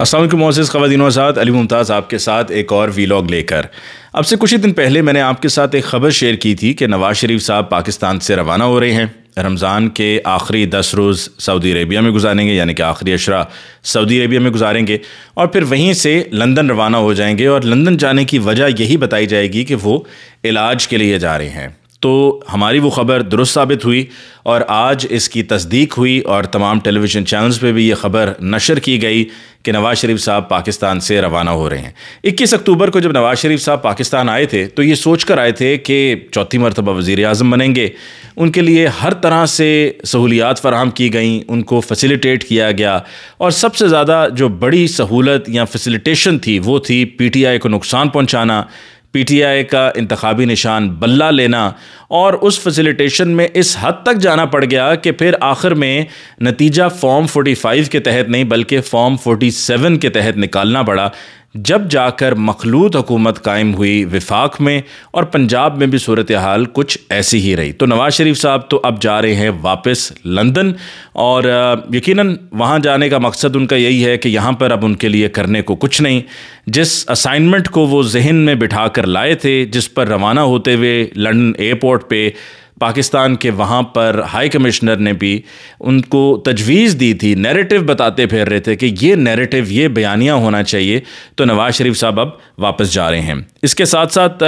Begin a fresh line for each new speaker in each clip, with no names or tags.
असलम मोजिज़ ख़वान आज़ाद अली मुमताज़ आपके साथ एक और वीलॉग लेकर अब से कुछ ही दिन पहले मैंने आपके साथ एक ख़बर शेयर की थी कि नवाज़ शरीफ साहब पाकिस्तान से रवाना हो रहे हैं रमज़ान के आखिरी दस रोज़ सऊदी अरेबिया में गुजारेंगे यानी कि आखिरी अशरा सऊदी अरेबिया में गुजारेंगे और फिर वहीं से लंदन रवाना हो जाएंगे और लंदन जाने की वजह यही बताई जाएगी कि वो इलाज के लिए जा रहे हैं तो हमारी वो ख़बर दुरुस्त साबित हुई और आज इसकी तस्दीक हुई और तमाम टेलीविज़न चैनल्स पे भी ये ख़बर नशर की गई कि नवाज़ शरीफ साहब पाकिस्तान से रवाना हो रहे हैं 21 अक्टूबर को जब नवाज़ शरीफ साहब पाकिस्तान आए थे तो ये सोच कर आए थे कि चौथी मरतबा वज़ी अजम बनेंगे उनके लिए हर तरह से सहूलियात फ़राहम की गई उनको फैसिलिटेट किया गया और सबसे ज़्यादा जो बड़ी सहूलत या फैसिलिटेशन थी वो थी पी टी आई को नुकसान पहुँचाना पीटीआई का इंतबी निशान बल्ला लेना और उस फैसिलिटेशन में इस हद तक जाना पड़ गया कि फिर आखिर में नतीजा फॉर्म 45 के तहत नहीं बल्कि फॉर्म 47 के तहत निकालना पड़ा जब जाकर मखलूत हुकूमत कायम हुई विफाक में और पंजाब में भी सूरत हाल कुछ ऐसी ही रही तो नवाज़ शरीफ साहब तो अब जा रहे हैं वापस लंदन और यकीनन वहाँ जाने का मकसद उनका यही है कि यहाँ पर अब उनके लिए करने को कुछ नहीं जिस असाइनमेंट को वो जहन में बिठा कर लाए थे जिस पर रवाना होते हुए लंडन एयरपोर्ट पर पाकिस्तान के वहाँ पर हाई कमिश्नर ने भी उनको तजवीज़ दी थी नैरेटिव बताते फिर रहे थे कि ये नैरेटिव ये बयानियाँ होना चाहिए तो नवाज़ शरीफ साहब अब वापस जा रहे हैं इसके साथ साथ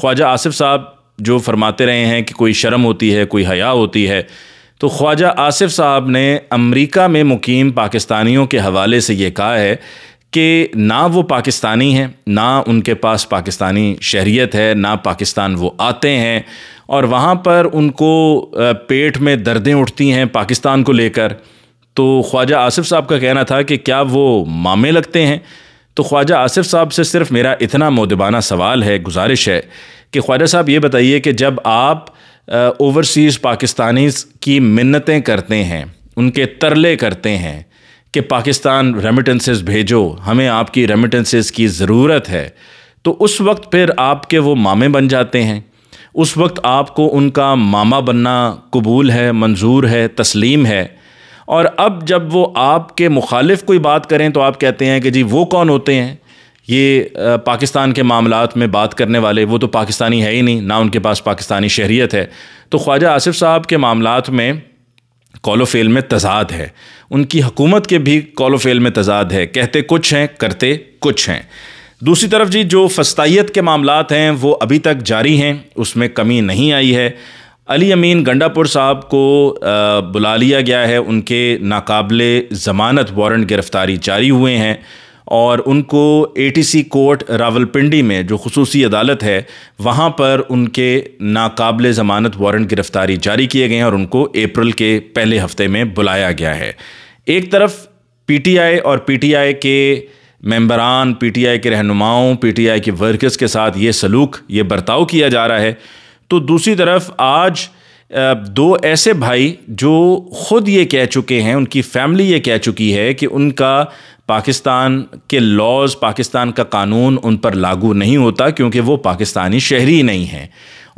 ख्वाजा आसिफ साहब जो फरमाते रहे हैं कि कोई शर्म होती है कोई हया होती है तो ख्वाजा आसिफ साहब ने अमेरिका में मुकीम पाकिस्तानियों के हवाले से ये कहा है कि ना वो पाकिस्तानी हैं ना उनके पास पाकिस्तानी शहरीत है ना पाकिस्तान वो आते हैं और वहाँ पर उनको पेट में दर्दें उठती हैं पाकिस्तान को लेकर तो ख्वाजा आसिफ साहब का कहना था कि क्या वो मामे लगते हैं तो ख्वाजा आसिफ साहब से सिर्फ मेरा इतना मोदबाना सवाल है गुजारिश है कि ख्वाजा साहब ये बताइए कि जब आप ओवरसीज़ पाकिस्तानी की मन्नतें करते हैं उनके तरले करते हैं कि पाकिस्तान रेमिटेंसेस भेजो हमें आपकी रेमिटेंसेस की ज़रूरत है तो उस वक्त फिर आपके वो मामे बन जाते हैं उस वक्त आपको उनका मामा बनना कबूल है मंजूर है तस्लीम है और अब जब वो आपके मुखालिफ कोई बात करें तो आप कहते हैं कि जी वो कौन होते हैं ये पाकिस्तान के मामला में बात करने वाले वो तो पाकिस्तानी है ही नहीं ना उनके पास पाकिस्तानी शहरीत है तो ख्वाजा आसिफ साहब के मामला में कॉलो फेल में तजाद है उनकी हकूमत के भी कॉलो फेल में तजाद है कहते कुछ हैं करते कुछ हैं दूसरी तरफ जी जो फस्ताइत के मामला हैं वो अभी तक जारी हैं उसमें कमी नहीं आई है अली अमीन गंडापुर साहब को बुला लिया गया है उनके नाकबले ज़मानत वारंट गिरफ़्तारी जारी हुए हैं और उनको एटीसी कोर्ट रावलपिंडी में जो खसूसी अदालत है वहाँ पर उनके नाकबिल ज़मानत वारंट गिरफ़्तारी जारी किए गए हैं और उनको अप्रैल के पहले हफ्ते में बुलाया गया है एक तरफ पीटीआई और पीटीआई के टी पीटीआई के रहनुमाओं पीटीआई के वर्कर्स के साथ ये सलूक ये बर्ताव किया जा रहा है तो दूसरी तरफ आज दो ऐसे भाई जो ख़ुद ये कह चुके हैं उनकी फैमिली ये कह चुकी है कि उनका पाकिस्तान के लॉज पाकिस्तान का कानून उन पर लागू नहीं होता क्योंकि वो पाकिस्तानी शहरी नहीं हैं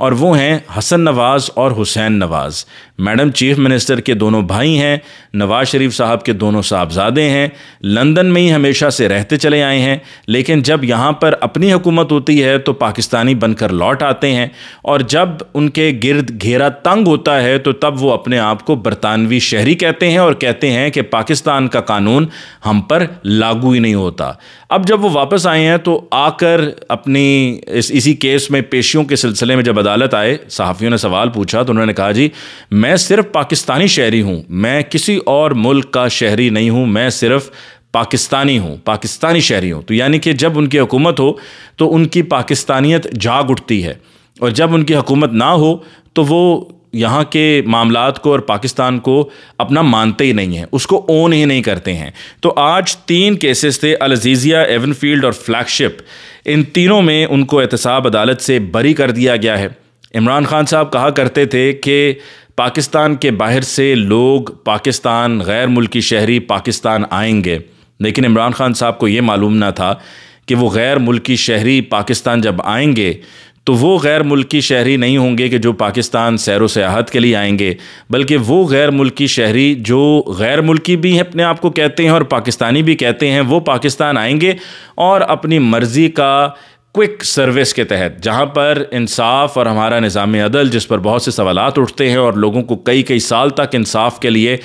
और वो हैं हसन नवाज़ और Hussain Nawaz madam chief minister के दोनों भाई हैं नवाज़ शरीफ साहब के दोनों साहबजादे हैं लंदन में ही हमेशा से रहते चले आए हैं लेकिन जब यहाँ पर अपनी हुकूमत होती है तो पाकिस्तानी बनकर लौट आते हैं और जब उनके गिरद घेरा तंग होता है तो तब वो अपने आप को बरतानवी शहरी कहते हैं और कहते हैं कि पाकिस्तान का कानून हम पर लागू ही नहीं होता अब जब वो वापस आए हैं तो आकर अपनी इस इसी केस में पेशियों के सिलसिले में जब अदालत आए सहाफ़ियों ने सवाल पूछा तो उन्होंने कहा जी मैं सिर्फ पाकिस्तानी शहरी हूँ मैं किसी और मुल्क का शहरी नहीं हूँ मैं सिर्फ पाकिस्तानी हूँ पाकिस्तानी शहरी हूँ तो यानी कि जब उनकी हुकूमत हो तो उनकी पाकिस्तानियत जाग उठती है और जब उनकी हुकूमत ना हो तो वो यहाँ के मामला को और पाकिस्तान को अपना मानते ही नहीं हैं उसको ओन ही नहीं करते हैं तो आज तीन केसेस थे अलजीज़िया एवनफील्ड और फ्लैगशिप इन तीनों में उनको एहतसाब अदालत से बरी कर दिया गया है इमरान खान साहब कहा करते थे कि पाकिस्तान के बाहर से लोग पाकिस्तान गैर मुल्की शहरी पाकिस्तान आएंगे लेकिन इमरान खान साहब को ये मालूम ना था कि वो गैर मुल्की शहरी पाकिस्तान जब आएंगे तो वो गैर मुल्की शहरी नहीं होंगे कि जो पाकिस्तान सैर सयाहत के लिए आएंगे बल्कि वो गैर मुल्की शहरी जो गैर मुल्की भी हैं अपने आप को कहते हैं और पाकिस्तानी भी कहते हैं वो पाकिस्तान आएंगे और अपनी मर्ज़ी का क्विक सर्विस के तहत जहाँ पर इंसाफ और हमारा निज़ाम अदल जिस पर बहुत से सवाल उठते हैं और लोगों को कई कई साल तक इंसाफ के लिए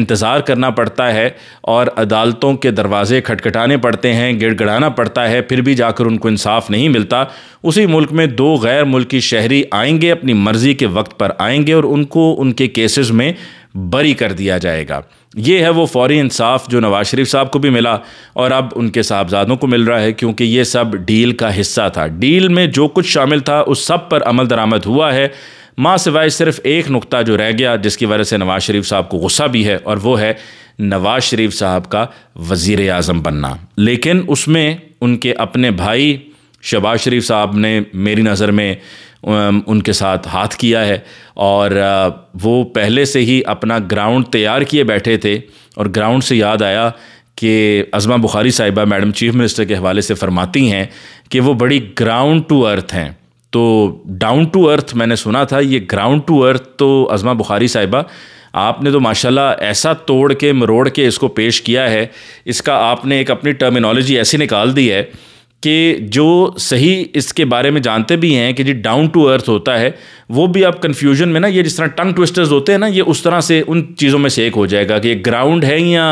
इंतज़ार करना पड़ता है और अदालतों के दरवाज़े खटखटाने पड़ते हैं गिड़गड़ाना पड़ता है फिर भी जाकर उनको इंसाफ नहीं मिलता उसी मुल्क में दो गैर मुल्की शहरी आएंगे अपनी मर्ज़ी के वक्त पर आएंगे और उनको उनके केसेस में बरी कर दिया जाएगा ये है वो फौरी इंसाफ जो नवाज शरीफ साहब को भी मिला और अब उनके साहबजादों को मिल रहा है क्योंकि ये सब डील का हिस्सा था डील में जो कुछ शामिल था उस सब पर अमल दरामद हुआ है माँ सिवाय सिर्फ एक नुक्ता जो रह गया जिसकी वजह से नवाज शरीफ साहब को गुस्सा भी है और वो है नवाज शरीफ साहब का वज़ी अजम बनना लेकिन उसमें उनके अपने भाई शबाज शरीफ साहब ने मेरी नज़र में उनके साथ हाथ किया है और वो पहले से ही अपना ग्राउंड तैयार किए बैठे थे और ग्राउंड से याद आया कि अजमा बुखारी साहिबा मैडम चीफ मिनिस्टर के हवाले से फरमाती हैं कि वो बड़ी ग्राउंड टू अर्थ हैं तो डाउन टू अर्थ मैंने सुना था ये ग्राउंड टू अर्थ तो अजमा बुखारी साहिबा आपने तो माशाल्लाह ऐसा तोड़ के मरोड़ के इसको पेश किया है इसका आपने एक अपनी टर्मिनोलॉजी ऐसी निकाल दी है कि जो सही इसके बारे में जानते भी हैं कि जी डाउन टू अर्थ होता है वो भी आप कन्फ्यूजन में ना ये जिस तरह टंग ट्विस्टर्स होते हैं ना ये उस तरह से उन चीज़ों में से एक हो जाएगा कि ये ग्राउंड है या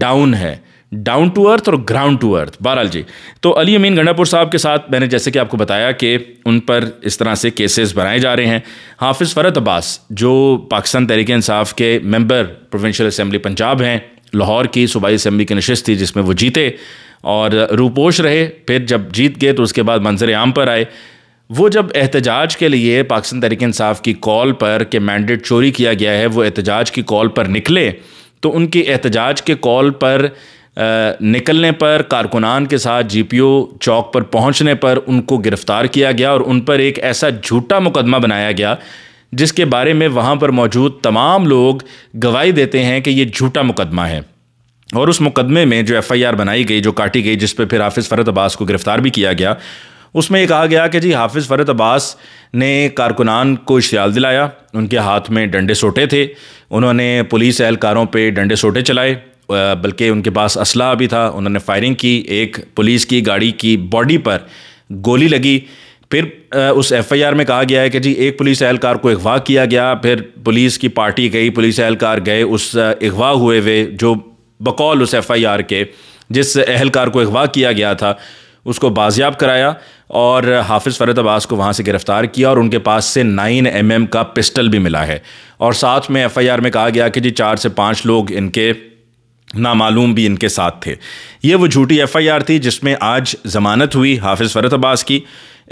डाउन है डाउन टू अर्थ और ग्राउंड टू अर्थ बहरहाल जी तो अली अमीन गंडापुर साहब के साथ मैंने जैसे कि आपको बताया कि उन पर इस तरह से केसेस बनाए जा रहे हैं हाफिज़ फ़रत अब्बास जो पाकिस्तान तहरीक इंसाफ के मेंबर प्रोविंशियल असम्बली पंजाब हैं लाहौर की सूबाई असम्बली की नशस्त थी जिसमें वो जीते और रूपोश रहे फिर जब जीत गए तो उसके बाद मंजर आम पर आए वो जब एहतजाज के लिए पाकिस्तान तहरीक इंसाफ की कॉल पर कि मैंडेट चोरी किया गया है वो एहतजाज की कॉल पर निकले तो उनके एहतजाज के कॉल पर निकलने पर कारकुनान के साथ जीपीओ चौक पर पहुंचने पर उनको गिरफ़्तार किया गया और उन पर एक ऐसा झूठा मुकदमा बनाया गया जिसके बारे में वहाँ पर मौजूद तमाम लोग गवाही देते हैं कि ये झूठा मुकदमा है और उस मुकदमे में जो एफआईआर बनाई गई जो काटी गई जिस पर फिर हाफिज़ फ़रत अब्बास को गिरफ़्तार भी किया गया उसमें ये कहा गया कि जी हाफिज़ फ़रत अब्बास ने कारकुनान को इश्तियाल दिलाया उनके हाथ में डंडे सोटे थे उन्होंने पुलिस एहलकारों पर डंडे सोटे चलाए बल्कि उनके पास असलाह भी था उन्होंने फायरिंग की एक पुलिस की गाड़ी की बॉडी पर गोली लगी फिर उस एफआईआर में कहा गया है कि जी एक पुलिस एहलकार को अगवा किया गया फिर पुलिस की पार्टी गई पुलिस एहलकार गए उस अगवा हुए हुए जो बकौल उस एफआईआर के जिस एहलकार को अगवा किया गया था उसको बाजियाब कराया और हाफिज़ फ़रत अब्बास को वहाँ से गिरफ़्तार किया और उनके पास से नाइन एम एम का पिस्टल भी मिला है और साथ में एफ़ आई आर में कहा गया कि जी चार से पाँच लोग इनके नामालूम भी इनके साथ थे ये वो झूठी एफ़ आई आर थी जिसमें आज ज़मानत हुई हाफिज़ फ़रत अब्बास की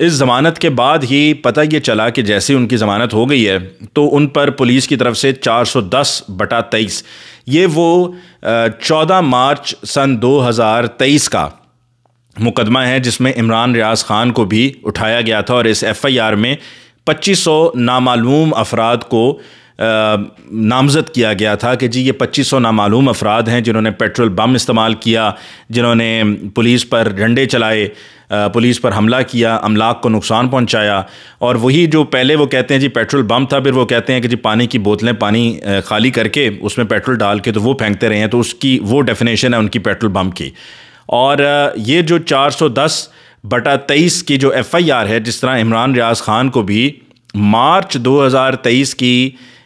इस ज़मानत के बाद ही पता ये चला कि जैसे उनकी ज़मानत हो गई है तो उन पर पुलिस की तरफ से 410 बटा तेईस ये वो 14 मार्च सन 2023 का मुकदमा है जिसमें इमरान रियाज खान को भी उठाया गया था और इस एफ़आईआर में 2500 नामालूम अफराद को नामज़द किया गया था कि जी ये पच्चीस सौ नामालूम अफराद हैं जिन्होंने पेट्रोल बम इस्तेमाल किया जिन्होंने पुलिस पर डंडे चलाए पुलिस पर हमला किया अमलाक को नुकसान पहुंचाया और वही जो पहले वो कहते हैं जी पेट्रोल बम था फिर वो कहते हैं कि जी पानी की बोतलें पानी खाली करके उसमें पेट्रोल डाल के तो वो फेंकते रहे हैं तो उसकी वो डेफिनेशन है उनकी पेट्रोल बम की और ये जो 410 बटा तेईस की जो एफ़ आई आर है जिस तरह इमरान रियाज खान को भी मार्च 2023 की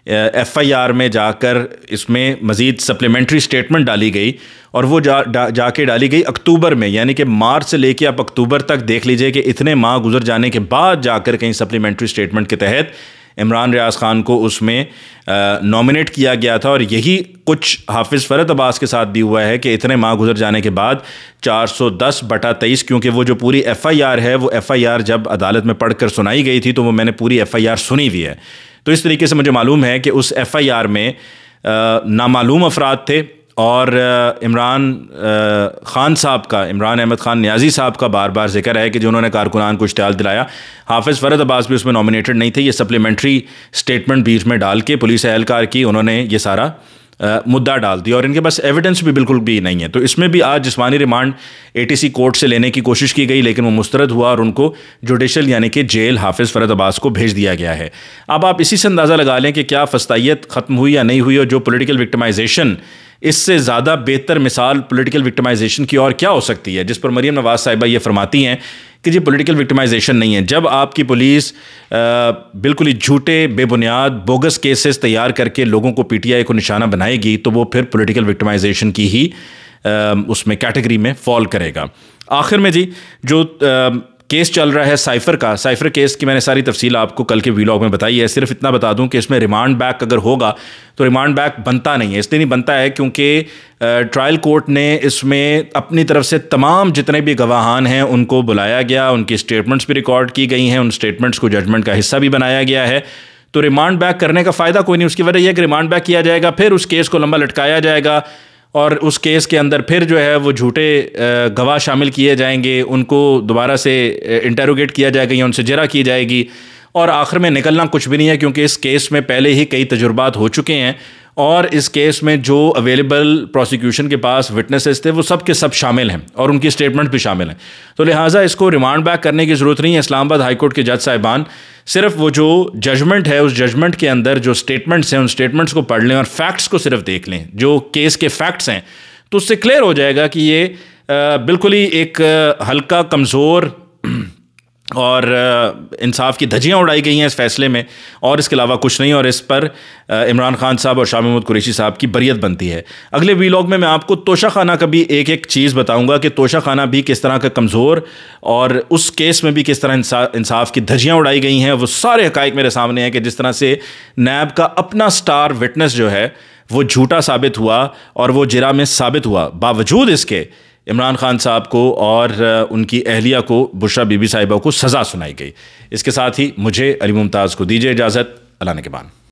एफआईआर में जाकर इसमें मज़ीद सप्लीमेंट्री स्टेटमेंट डाली गई और वो जा डा, जाके डाली गई अक्टूबर में यानी कि मार्च से लेके आप अक्टूबर तक देख लीजिए कि इतने माह गुजर जाने के बाद जाकर कहीं सप्लीमेंट्री स्टेटमेंट के तहत इमरान रियाज खान को उसमें नॉमिनेट किया गया था और यही कुछ हाफिज़ फ़रत अब्बास के साथ भी हुआ है कि इतने माह गुजर जाने के बाद 410 बटा तेईस क्योंकि वो जो पूरी आर है वो आर जब अदालत में पढ़कर सुनाई गई थी तो वो मैंने पूरी आर सुनी हुई है तो इस तरीके से मुझे मालूम है कि उस एफ़ आई आर में नामालूम अफराद थे और इमरान ख़ान साहब का इमरान अहमद ख़ान न्याजी साहब का बार बार जिक्र है कि जिन्होंने कारकुनान को इश्ताल दिलाया हाफिज़ फ़रद अब्बास भी उसमें नॉमिनेटेड नहीं थे ये सप्लीमेंट्री स्टेटमेंट बीच में डाल के पुलिस एहलकार की उन्होंने ये सारा मुद्दा डाल दिया और इनके पास एविडेंस भी बिल्कुल भी नहीं है तो इसमें भी आज जिसमानी रिमांड ए कोर्ट से लेने की कोशिश की गई लेकिन वो मुस्तरद हुआ और उनको जुडिशल यानी कि जेल हाफिज़ फरद अब्बास को भेज दिया गया है अब आप इसी से अंदाज़ा लगा लें कि क्या फस्ताइत ख़त्म हुई या नहीं हुई और जो पोलिटिकल विक्टमाइजेशन इससे ज़्यादा बेहतर मिसाल पोलिटिकल विक्टमाइजेशन की और क्या हो सकती है जिस पर मरीम नवाज़ साहिबा ये फरमाती हैं कि जी पॉलिटिकल विक्टिमाइजेशन नहीं है जब आपकी पुलिस बिल्कुल ही झूठे बेबुनियाद बोगस केसेस तैयार करके लोगों को पीटीआई को निशाना बनाएगी तो वो फिर पॉलिटिकल विक्टिमाइजेशन की ही उसमें कैटेगरी में फॉल करेगा आखिर में जी जो केस चल रहा है साइफर का साइफर केस की मैंने सारी तफसील आपको कल के व्लॉग में बताई है सिर्फ इतना बता दूं कि इसमें रिमांड बैक अगर होगा तो रिमांड बैक बनता नहीं है इसलिए नहीं बनता है क्योंकि ट्रायल कोर्ट ने इसमें अपनी तरफ से तमाम जितने भी गवाहान हैं उनको बुलाया गया उनकी स्टेटमेंट्स भी रिकॉर्ड की गई हैं उन स्टेटमेंट्स को जजमेंट का हिस्सा भी बनाया गया है तो रिमांड बैक करने का फ़ायदा कोई नहीं उसकी वजह यह कि रिमांड बैक किया जाएगा फिर उस केस को लंबा लटकाया जाएगा और उस केस के अंदर फिर जो है वो झूठे गवाह शामिल किए जाएंगे उनको दोबारा से इंटेरोगेट किया जाएगा या उनसे जरा की जाएगी और आखिर में निकलना कुछ भी नहीं है क्योंकि इस केस में पहले ही कई तजुर्बात हो चुके हैं और इस केस में जो अवेलेबल प्रोसिक्यूशन के पास विटनेसेस थे वो सब के सब शामिल हैं और उनकी स्टेटमेंट भी शामिल हैं तो लिहाजा इसको रिमांड बैक करने की ज़रूरत नहीं है इस्लामाबाद हाईकोर्ट के जज साहिबान सिर्फ वो जो जजमेंट है उस जजमेंट के अंदर जो स्टेटमेंट्स हैं उन स्टेटमेंट्स को पढ़ लें और फैक्ट्स को सिर्फ देख लें जो केस के फैक्ट्स हैं तो उससे क्लियर हो जाएगा कि ये बिल्कुल ही एक हल्का कमज़ोर और इंसाफ की धजियाँ उड़ाई गई हैं इस फैसले में और इसके अलावा कुछ नहीं और इस पर इमरान खान साहब और शाह महमूद कुरेशी साहब की बरीत बनती है अगले वीलॉग में मैं आपको तोशा खाना का भी एक एक चीज़ बताऊंगा कि तोशा खाना भी किस तरह का कमज़ोर और उस केस में भी किस तरह इंसाफ की धजियाँ उड़ाई गई हैं वो सारे हक मेरे सामने हैं कि जिस तरह से नैब का अपना स्टार विटनेस जो है वो झूठा साबित हुआ और वो जिरा में साबित हुआ बावजूद इसके इमरान खान साहब को और उनकी अहलिया को बुशरा बीबी साहिबा को सज़ा सुनाई गई इसके साथ ही मुझे अली मुमताज़ को दीजिए इजाज़त अल्लाह के बाद